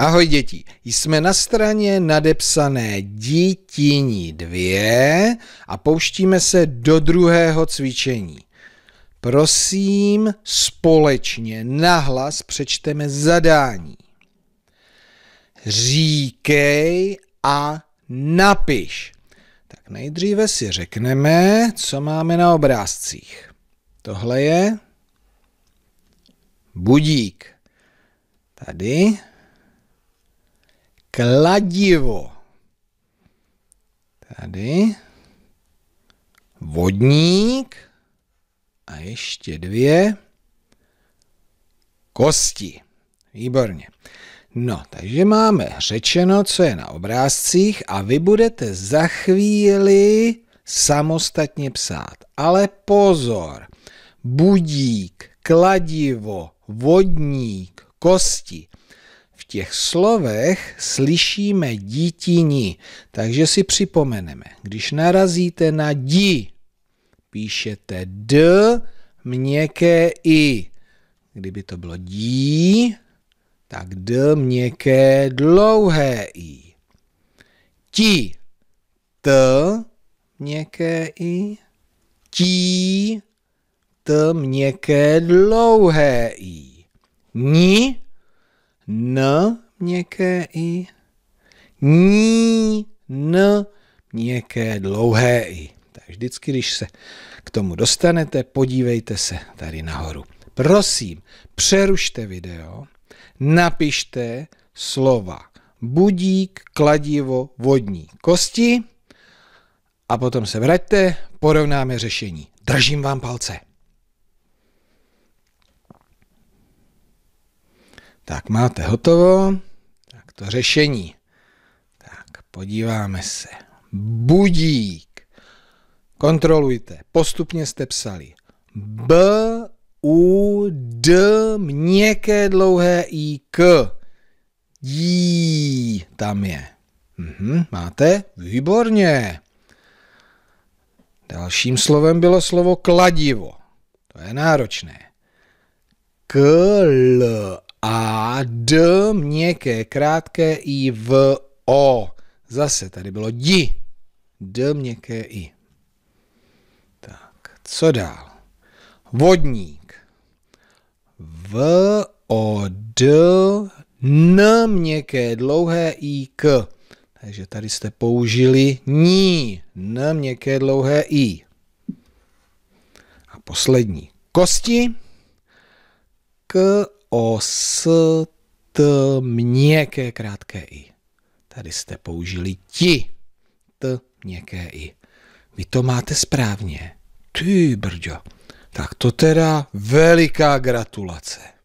Ahoj děti, jsme na straně nadepsané dítiní dvě a pouštíme se do druhého cvičení. Prosím, společně nahlas přečteme zadání. Říkej a napiš. Tak nejdříve si řekneme, co máme na obrázcích. Tohle je budík. Tady kladivo. Tady. Vodník. A ještě dvě. Kosti. Výborně. No, takže máme řečeno, co je na obrázcích a vy budete za chvíli samostatně psát. Ale pozor, budík, kladivo, vodník, kosti v těch slovech slyšíme dítíni, takže si připomeneme, když narazíte na dí, píšete d, měkké i. Kdyby to bylo dí, tak d, měkké, dlouhé i. Ti, t, měkké i. Tí, t, měkké, dlouhé i. Ni, N měkké I, ní, N měkké dlouhé I. Takže vždycky, když se k tomu dostanete, podívejte se tady nahoru. Prosím, přerušte video, napište slova budík, kladivo, vodní kosti a potom se vraťte, porovnáme řešení. Držím vám palce. Tak máte hotovo, tak to řešení. Tak podíváme se. Budík. Kontrolujte. Postupně jste psali. B, U, D, měkké dlouhé I, K. Jí, tam je. Mhm, máte? Výborně. Dalším slovem bylo slovo kladivo. To je náročné. K l a D měkké, krátké I v O. Zase tady bylo di. D měkké I. Tak, co dál? Vodník. V O D N měkké, dlouhé I k. Takže tady jste použili ní. N měkké, dlouhé I. A poslední. Kosti. K o s, t, měkké krátké i. Tady jste použili ti, t, měkké i. Vy to máte správně. Ty brďo. Tak to teda veliká gratulace.